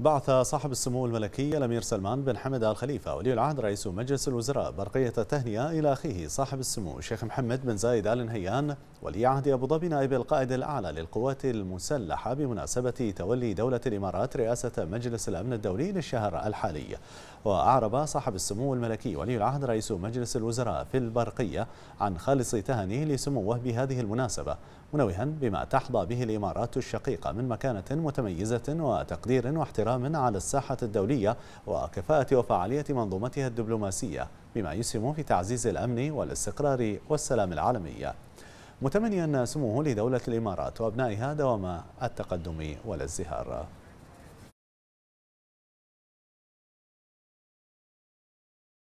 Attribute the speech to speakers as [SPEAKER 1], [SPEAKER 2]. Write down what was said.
[SPEAKER 1] بعث صاحب السمو الملكي الامير سلمان بن حمد ال خليفه ولي العهد رئيس مجلس الوزراء برقيه التهنئه الى اخيه صاحب السمو الشيخ محمد بن زايد ال نهيان ولي عهد أبو ظبي نائب القائد الأعلى للقوات المسلحة بمناسبة تولي دولة الإمارات رئاسة مجلس الأمن الدولي للشهر الحالي وأعرب صاحب السمو الملكي ولي العهد رئيس مجلس الوزراء في البرقية عن خالص تهانيه لسموه بهذه المناسبة منوها بما تحظى به الإمارات الشقيقة من مكانة متميزة وتقدير واحترام على الساحة الدولية وكفاءة وفعالية منظومتها الدبلوماسية بما يسهم في تعزيز الأمن والاستقرار والسلام العالمي متمنيا سموه لدولة الإمارات وأبنائها دوام التقدم والازدهار